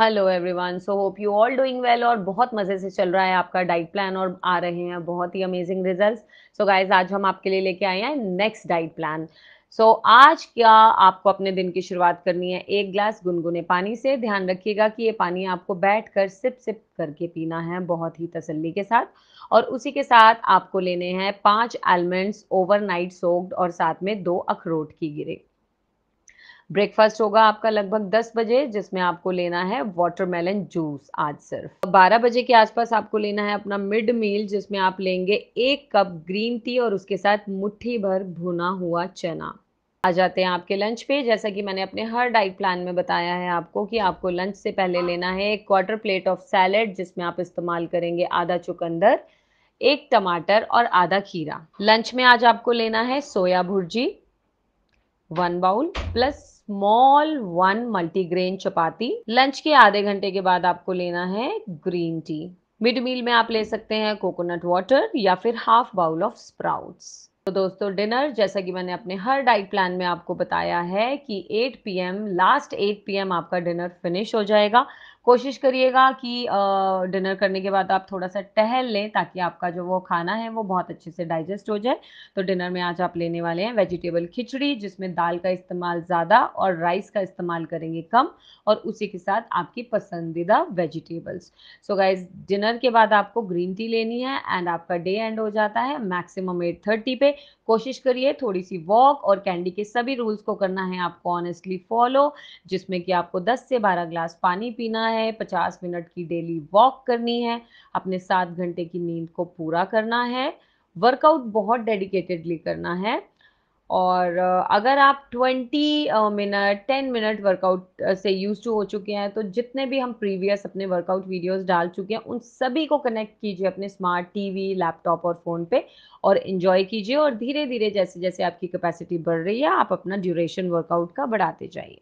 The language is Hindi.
hello everyone so hope you all doing well और बहुत मज़े से चल रहा है आपका डाइट प्लान और आ रहे हैं बहुत ही अमेजिंग रिजल्ट्स सो गाइज आज हम आपके लिए लेके आए हैं next diet plan so so, आज क्या आपको अपने दिन की शुरुआत करनी है एक ग्लास गुनगुने पानी से ध्यान रखिएगा कि ये पानी आपको बैठ कर सिप सिप करके पीना है बहुत ही तसल्ली के साथ और उसी के साथ आपको लेने हैं पांच आलमंड्स ओवरनाइट सोक्ड और साथ में दो अखरोट की गिरे ब्रेकफास्ट होगा आपका लगभग 10 बजे जिसमें आपको लेना है वाटरमेलन जूस आज सिर्फ 12 बजे के आसपास आपको लेना है अपना मिड मील जिसमें आप लेंगे एक कप ग्रीन टी और उसके साथ मुट्ठी भर भुना हुआ चना आ जाते हैं आपके लंच पे जैसा कि मैंने अपने हर डाइट प्लान में बताया है आपको कि आपको लंच से पहले लेना है एक क्वार्टर प्लेट ऑफ सैलेड जिसमें आप इस्तेमाल करेंगे आधा चुकंदर एक टमाटर और आधा खीरा लंच में आज आपको लेना है soya bhurji one bowl plus small one multigrain chapati lunch के आधे घंटे के बाद आपको लेना है ग्रीन टी मिड मील में आप ले सकते हैं कोकोनट वाटर या फिर हाफ बाउल ऑफ स्प्राउट्स तो दोस्तों डिनर जैसा कि मैंने अपने हर डाइट प्लान में आपको बताया है कि 8 पीएम लास्ट 8 पीएम आपका डिनर फिनिश हो जाएगा कोशिश करिएगा कि डिनर करने के बाद आप थोड़ा सा टहल लें ताकि आपका जो वो खाना है वो बहुत अच्छे से डाइजेस्ट हो जाए तो डिनर में आज आप लेने वाले हैं वेजिटेबल खिचड़ी जिसमें दाल का इस्तेमाल ज़्यादा और राइस का इस्तेमाल करेंगे कम और उसी के साथ आपकी पसंदीदा वेजिटेबल्स सो गाइज डिनर के बाद आपको ग्रीन टी लेनी है एंड आपका डे एंड हो जाता है मैक्सिमम एट थर्टी पे कोशिश करिए थोड़ी सी वॉक और कैंडी के सभी रूल्स को करना है आपको ऑनेस्टली फॉलो जिसमें कि आपको दस से बारह ग्लास पानी पीना है है पचास मिनट की डेली वॉक करनी है अपने सात घंटे की नींद को पूरा करना है वर्कआउट बहुत डेडिकेटेडली करना है और अगर आप 20 मिनट 10 मिनट वर्कआउट से यूज टू हो चुके हैं तो जितने भी हम प्रीवियस अपने वर्कआउट वीडियोस डाल चुके हैं उन सभी को कनेक्ट कीजिए अपने स्मार्ट टीवी लैपटॉप और फ़ोन पे और इन्जॉय कीजिए और धीरे धीरे जैसे जैसे आपकी कैपेसिटी बढ़ रही है आप अपना ड्यूरेशन वर्कआउट का बढ़ाते जाइए